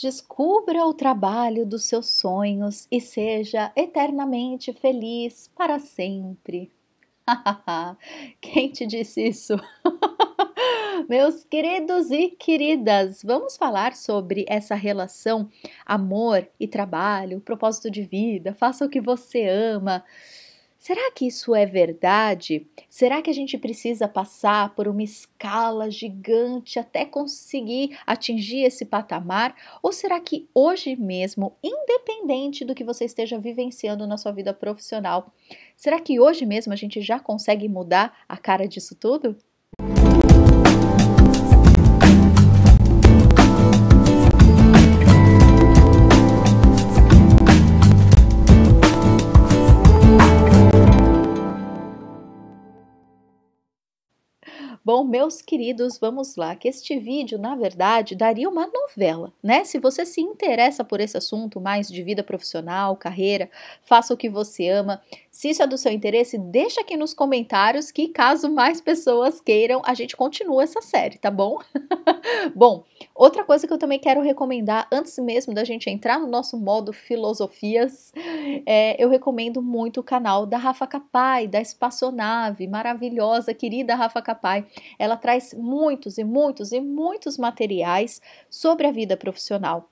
Descubra o trabalho dos seus sonhos e seja eternamente feliz para sempre. Quem te disse isso? Meus queridos e queridas, vamos falar sobre essa relação amor e trabalho, propósito de vida, faça o que você ama. Será que isso é verdade? Será que a gente precisa passar por uma escala gigante até conseguir atingir esse patamar? Ou será que hoje mesmo, independente do que você esteja vivenciando na sua vida profissional, será que hoje mesmo a gente já consegue mudar a cara disso tudo? Bom, meus queridos, vamos lá, que este vídeo, na verdade, daria uma novela, né? Se você se interessa por esse assunto mais de vida profissional, carreira, faça o que você ama, se isso é do seu interesse, deixa aqui nos comentários que caso mais pessoas queiram, a gente continua essa série, tá bom? bom, outra coisa que eu também quero recomendar antes mesmo da gente entrar no nosso modo filosofias, é, eu recomendo muito o canal da Rafa Capai, da espaçonave maravilhosa, querida Rafa Capai. Ela traz muitos e muitos e muitos materiais sobre a vida profissional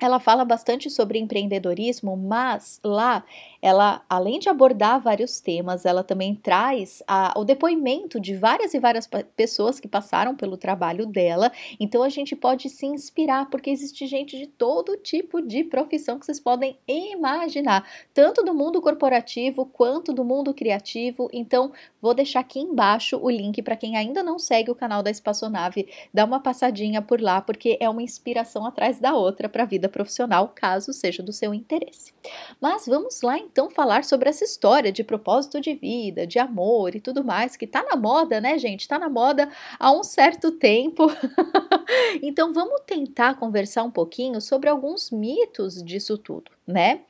ela fala bastante sobre empreendedorismo, mas lá ela, além de abordar vários temas, ela também traz a, o depoimento de várias e várias pessoas que passaram pelo trabalho dela. Então a gente pode se inspirar, porque existe gente de todo tipo de profissão que vocês podem imaginar, tanto do mundo corporativo quanto do mundo criativo. Então vou deixar aqui embaixo o link para quem ainda não segue o canal da Espaçonave, dá uma passadinha por lá, porque é uma inspiração atrás da outra para a vida vida profissional, caso seja do seu interesse. Mas vamos lá então falar sobre essa história de propósito de vida, de amor e tudo mais, que tá na moda, né, gente? Tá na moda há um certo tempo. então vamos tentar conversar um pouquinho sobre alguns mitos disso tudo, né?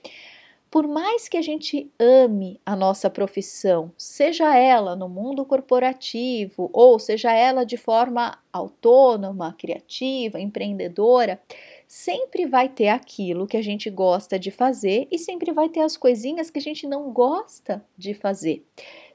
Por mais que a gente ame a nossa profissão, seja ela no mundo corporativo ou seja ela de forma autônoma, criativa, empreendedora, sempre vai ter aquilo que a gente gosta de fazer e sempre vai ter as coisinhas que a gente não gosta de fazer.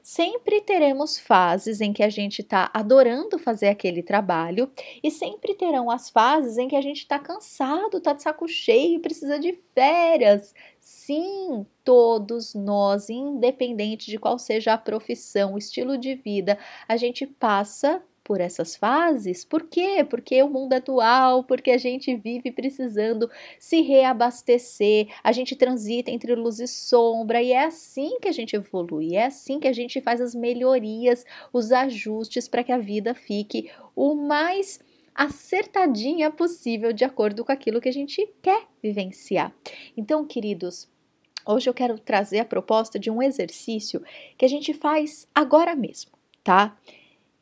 Sempre teremos fases em que a gente está adorando fazer aquele trabalho e sempre terão as fases em que a gente está cansado, está de saco cheio, precisa de férias. Sim, todos nós, independente de qual seja a profissão, o estilo de vida, a gente passa por essas fases? Por quê? Porque o mundo atual, é porque a gente vive precisando se reabastecer, a gente transita entre luz e sombra, e é assim que a gente evolui, é assim que a gente faz as melhorias, os ajustes para que a vida fique o mais acertadinha possível de acordo com aquilo que a gente quer vivenciar. Então, queridos, hoje eu quero trazer a proposta de um exercício que a gente faz agora mesmo, tá?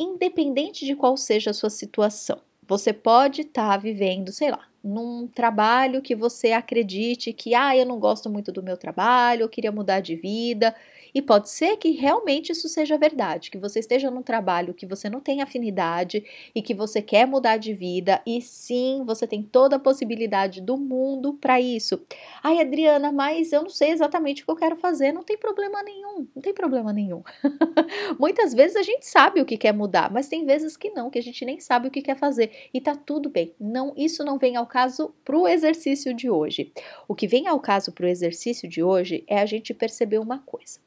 independente de qual seja a sua situação. Você pode estar tá vivendo, sei lá, num trabalho que você acredite que, ah, eu não gosto muito do meu trabalho, eu queria mudar de vida. E pode ser que realmente isso seja verdade, que você esteja num trabalho que você não tem afinidade e que você quer mudar de vida, e sim, você tem toda a possibilidade do mundo para isso. Ai, Adriana, mas eu não sei exatamente o que eu quero fazer, não tem problema nenhum, não tem problema nenhum. Muitas vezes a gente sabe o que quer mudar, mas tem vezes que não, que a gente nem sabe o que quer fazer, e tá tudo bem. Não, isso não vem ao caso para o exercício de hoje. O que vem ao caso para o exercício de hoje é a gente perceber uma coisa.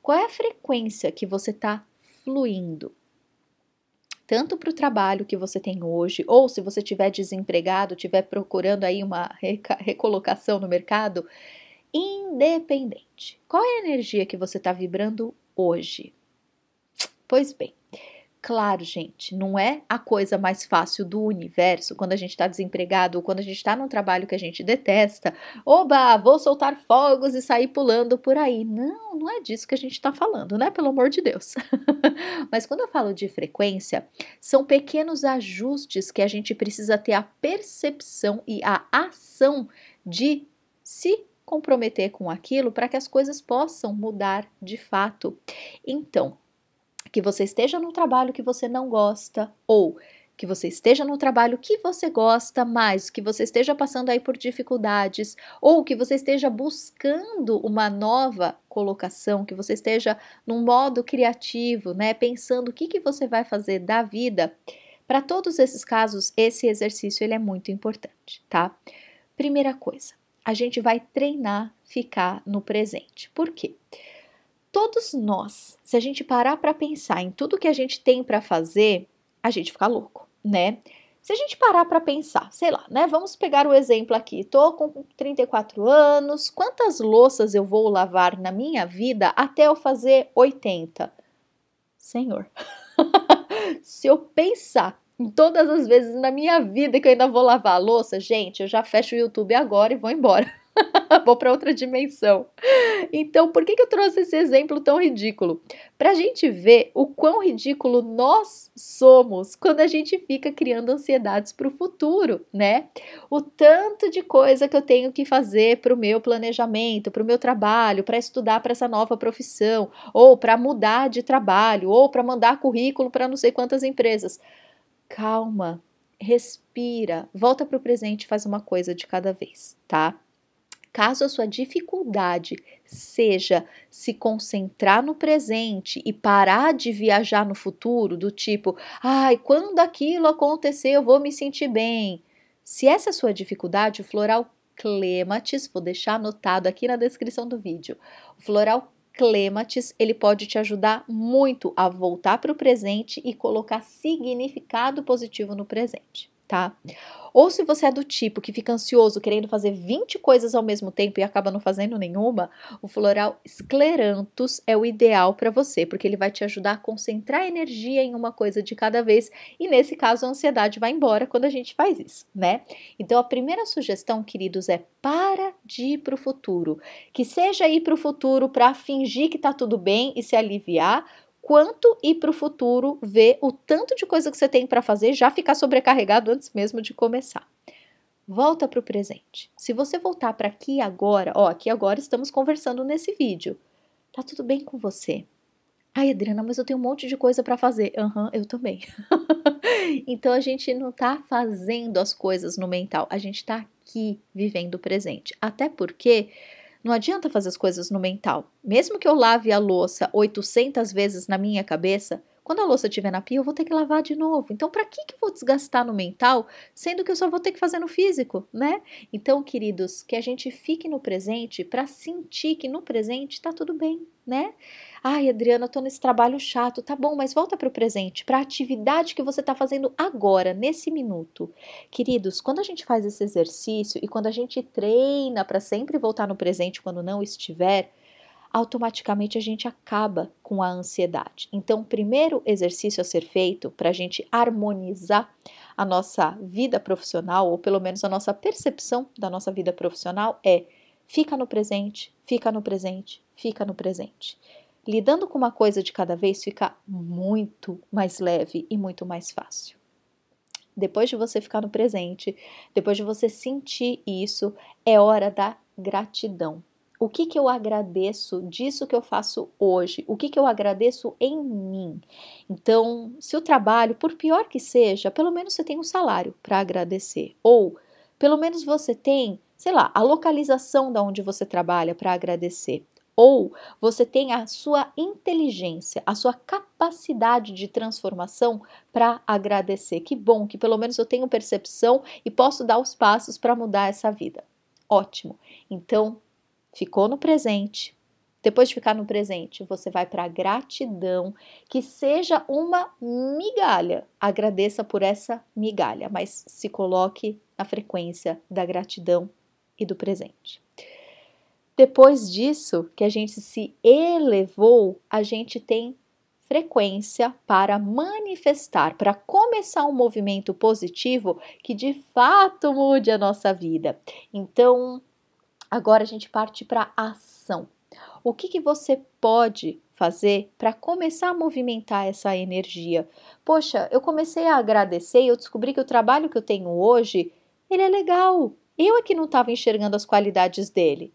Qual é a frequência que você está fluindo? tanto para o trabalho que você tem hoje, ou se você estiver desempregado, estiver procurando aí uma recolocação no mercado, independente. Qual é a energia que você está vibrando hoje? Pois bem, Claro, gente, não é a coisa mais fácil do universo quando a gente está desempregado ou quando a gente está num trabalho que a gente detesta. Oba, vou soltar fogos e sair pulando por aí. Não, não é disso que a gente está falando, né? Pelo amor de Deus. Mas quando eu falo de frequência, são pequenos ajustes que a gente precisa ter a percepção e a ação de se comprometer com aquilo para que as coisas possam mudar de fato. Então, que você esteja no trabalho que você não gosta ou que você esteja no trabalho que você gosta mais, que você esteja passando aí por dificuldades, ou que você esteja buscando uma nova colocação, que você esteja num modo criativo, né, pensando o que, que você vai fazer da vida. Para todos esses casos, esse exercício ele é muito importante, tá? Primeira coisa, a gente vai treinar ficar no presente. Por quê? todos nós, se a gente parar para pensar em tudo que a gente tem para fazer, a gente fica louco, né? Se a gente parar para pensar, sei lá, né? Vamos pegar o exemplo aqui. Tô com 34 anos, quantas louças eu vou lavar na minha vida até eu fazer 80? Senhor. se eu pensar em todas as vezes na minha vida que eu ainda vou lavar a louça, gente, eu já fecho o YouTube agora e vou embora. Vou para outra dimensão. Então, por que, que eu trouxe esse exemplo tão ridículo? Para a gente ver o quão ridículo nós somos quando a gente fica criando ansiedades para o futuro, né? O tanto de coisa que eu tenho que fazer para o meu planejamento, para o meu trabalho, para estudar para essa nova profissão, ou para mudar de trabalho, ou para mandar currículo para não sei quantas empresas. Calma, respira, volta para o presente e faz uma coisa de cada vez, tá? Caso a sua dificuldade seja se concentrar no presente e parar de viajar no futuro, do tipo, ai, quando aquilo acontecer eu vou me sentir bem. Se essa é a sua dificuldade, o floral clematis, vou deixar anotado aqui na descrição do vídeo. O floral clematis, ele pode te ajudar muito a voltar para o presente e colocar significado positivo no presente tá? Ou se você é do tipo que fica ansioso querendo fazer 20 coisas ao mesmo tempo e acaba não fazendo nenhuma, o floral esclerantus é o ideal para você, porque ele vai te ajudar a concentrar energia em uma coisa de cada vez e nesse caso a ansiedade vai embora quando a gente faz isso, né? Então a primeira sugestão, queridos, é para de ir para o futuro. Que seja ir para o futuro para fingir que está tudo bem e se aliviar, quanto ir para o futuro, ver o tanto de coisa que você tem para fazer, já ficar sobrecarregado antes mesmo de começar. Volta para o presente. Se você voltar para aqui agora, ó, aqui agora estamos conversando nesse vídeo. Tá tudo bem com você? Ai, Adriana, mas eu tenho um monte de coisa para fazer. Aham, uhum, eu também. então a gente não tá fazendo as coisas no mental, a gente tá aqui vivendo o presente. Até porque não adianta fazer as coisas no mental. Mesmo que eu lave a louça 800 vezes na minha cabeça, quando a louça estiver na pia, eu vou ter que lavar de novo. Então, para que, que eu vou desgastar no mental, sendo que eu só vou ter que fazer no físico, né? Então, queridos, que a gente fique no presente para sentir que no presente está tudo bem, né? Ai, Adriana, estou nesse trabalho chato. Tá bom, mas volta para o presente, para a atividade que você está fazendo agora, nesse minuto. Queridos, quando a gente faz esse exercício e quando a gente treina para sempre voltar no presente quando não estiver, automaticamente a gente acaba com a ansiedade. Então, o primeiro exercício a ser feito para a gente harmonizar a nossa vida profissional, ou pelo menos a nossa percepção da nossa vida profissional, é fica no presente, fica no presente, fica no presente. Lidando com uma coisa de cada vez fica muito mais leve e muito mais fácil. Depois de você ficar no presente, depois de você sentir isso, é hora da gratidão o que, que eu agradeço disso que eu faço hoje? O que, que eu agradeço em mim? Então, se o trabalho, por pior que seja, pelo menos você tem um salário para agradecer. Ou, pelo menos você tem, sei lá, a localização da onde você trabalha para agradecer. Ou você tem a sua inteligência, a sua capacidade de transformação para agradecer. Que bom que pelo menos eu tenho percepção e posso dar os passos para mudar essa vida. Ótimo. Então, ficou no presente. Depois de ficar no presente, você vai para a gratidão, que seja uma migalha. Agradeça por essa migalha, mas se coloque na frequência da gratidão e do presente. Depois disso, que a gente se elevou, a gente tem frequência para manifestar, para começar um movimento positivo que de fato mude a nossa vida. Então, Agora a gente parte para ação. O que, que você pode fazer para começar a movimentar essa energia? Poxa, eu comecei a agradecer e eu descobri que o trabalho que eu tenho hoje, ele é legal. Eu é que não estava enxergando as qualidades dele.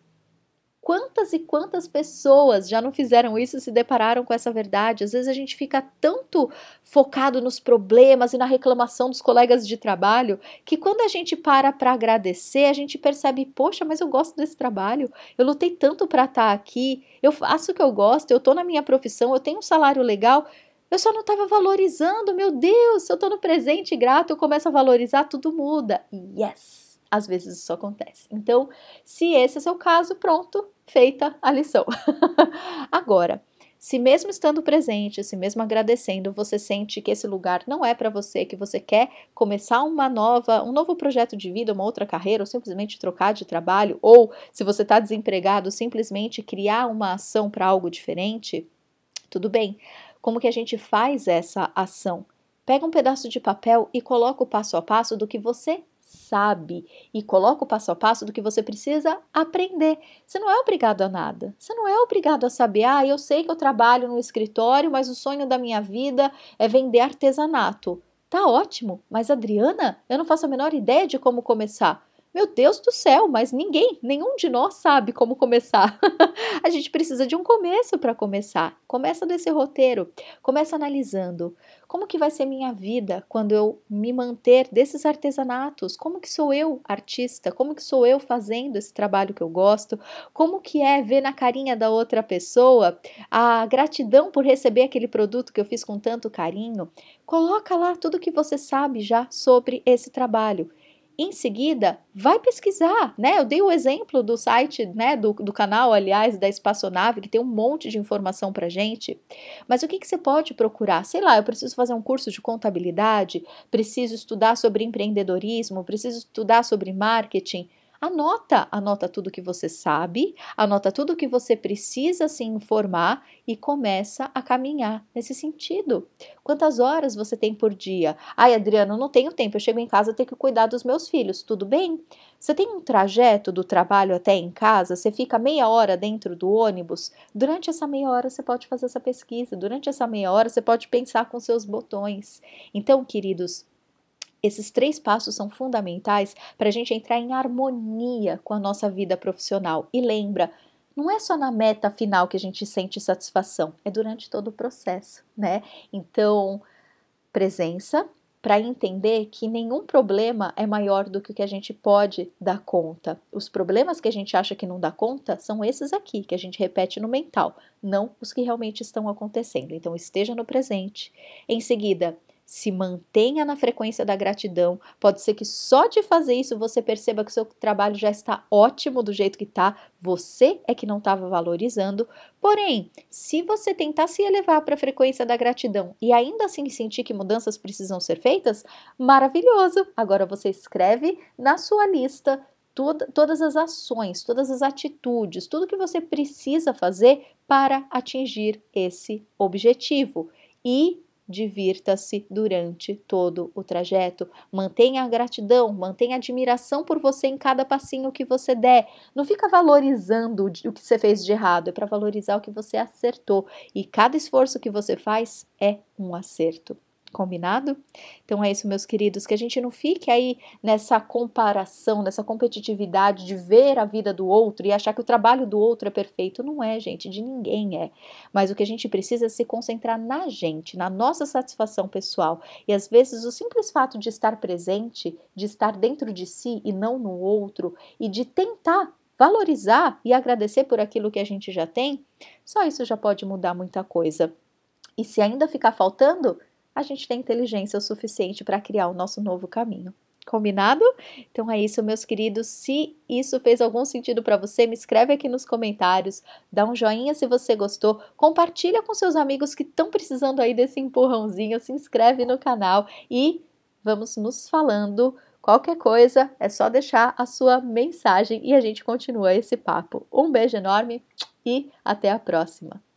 Quantas e quantas pessoas já não fizeram isso e se depararam com essa verdade? Às vezes a gente fica tanto focado nos problemas e na reclamação dos colegas de trabalho que quando a gente para para agradecer, a gente percebe: poxa, mas eu gosto desse trabalho, eu lutei tanto para estar tá aqui, eu faço o que eu gosto, eu estou na minha profissão, eu tenho um salário legal. Eu só não estava valorizando, meu Deus, se eu estou no presente grato, eu começo a valorizar, tudo muda. Yes! às vezes isso acontece. Então, se esse é seu caso, pronto, feita a lição. Agora, se mesmo estando presente, se mesmo agradecendo, você sente que esse lugar não é para você, que você quer começar uma nova, um novo projeto de vida, uma outra carreira, ou simplesmente trocar de trabalho, ou se você está desempregado, simplesmente criar uma ação para algo diferente, tudo bem. Como que a gente faz essa ação? Pega um pedaço de papel e coloca o passo a passo do que você sabe e coloca o passo a passo do que você precisa aprender. Você não é obrigado a nada. Você não é obrigado a saber, ah, eu sei que eu trabalho no escritório, mas o sonho da minha vida é vender artesanato. Tá ótimo, mas Adriana, eu não faço a menor ideia de como começar. Meu Deus do céu, mas ninguém, nenhum de nós sabe como começar. a gente precisa de um começo para começar. Começa desse roteiro, começa analisando como que vai ser minha vida quando eu me manter desses artesanatos? Como que sou eu, artista? Como que sou eu fazendo esse trabalho que eu gosto? Como que é ver na carinha da outra pessoa a gratidão por receber aquele produto que eu fiz com tanto carinho? Coloca lá tudo que você sabe já sobre esse trabalho em seguida, vai pesquisar, né? Eu dei o exemplo do site, né, do, do canal, aliás, da espaçonave, que tem um monte de informação para gente. Mas o que, que você pode procurar? Sei lá, eu preciso fazer um curso de contabilidade, preciso estudar sobre empreendedorismo, preciso estudar sobre marketing. Anota, anota tudo que você sabe, anota tudo que você precisa se informar e começa a caminhar nesse sentido. Quantas horas você tem por dia? Ai, Adriano, não tenho tempo, eu chego em casa, tenho que cuidar dos meus filhos, tudo bem? Você tem um trajeto do trabalho até em casa? Você fica meia hora dentro do ônibus? Durante essa meia hora você pode fazer essa pesquisa, durante essa meia hora você pode pensar com seus botões. Então, queridos, esses três passos são fundamentais para a gente entrar em harmonia com a nossa vida profissional. E lembra, não é só na meta final que a gente sente satisfação, é durante todo o processo, né? Então, presença para entender que nenhum problema é maior do que o que a gente pode dar conta. Os problemas que a gente acha que não dá conta são esses aqui, que a gente repete no mental, não os que realmente estão acontecendo. Então, esteja no presente. Em seguida, se mantenha na frequência da gratidão. Pode ser que só de fazer isso você perceba que seu trabalho já está ótimo do jeito que está, você é que não estava valorizando. Porém, se você tentar se elevar para a frequência da gratidão e ainda assim sentir que mudanças precisam ser feitas, maravilhoso! Agora você escreve na sua lista todas as ações, todas as atitudes, tudo que você precisa fazer para atingir esse objetivo. E divirta-se durante todo o trajeto. Mantenha a gratidão, mantenha a admiração por você em cada passinho que você der. Não fica valorizando o que você fez de errado, é para valorizar o que você acertou. E cada esforço que você faz é um acerto. Combinado? Então é isso, meus queridos, que a gente não fique aí nessa comparação, nessa competitividade de ver a vida do outro e achar que o trabalho do outro é perfeito. Não é, gente, de ninguém é. Mas o que a gente precisa é se concentrar na gente, na nossa satisfação pessoal. E às vezes o simples fato de estar presente, de estar dentro de si e não no outro, e de tentar valorizar e agradecer por aquilo que a gente já tem, só isso já pode mudar muita coisa. E se ainda ficar faltando, a gente tem inteligência o suficiente para criar o nosso novo caminho. Combinado? Então é isso, meus queridos. Se isso fez algum sentido para você, me escreve aqui nos comentários, dá um joinha se você gostou, compartilha com seus amigos que estão precisando aí desse empurrãozinho, se inscreve no canal e vamos nos falando. Qualquer coisa, é só deixar a sua mensagem e a gente continua esse papo. Um beijo enorme e até a próxima.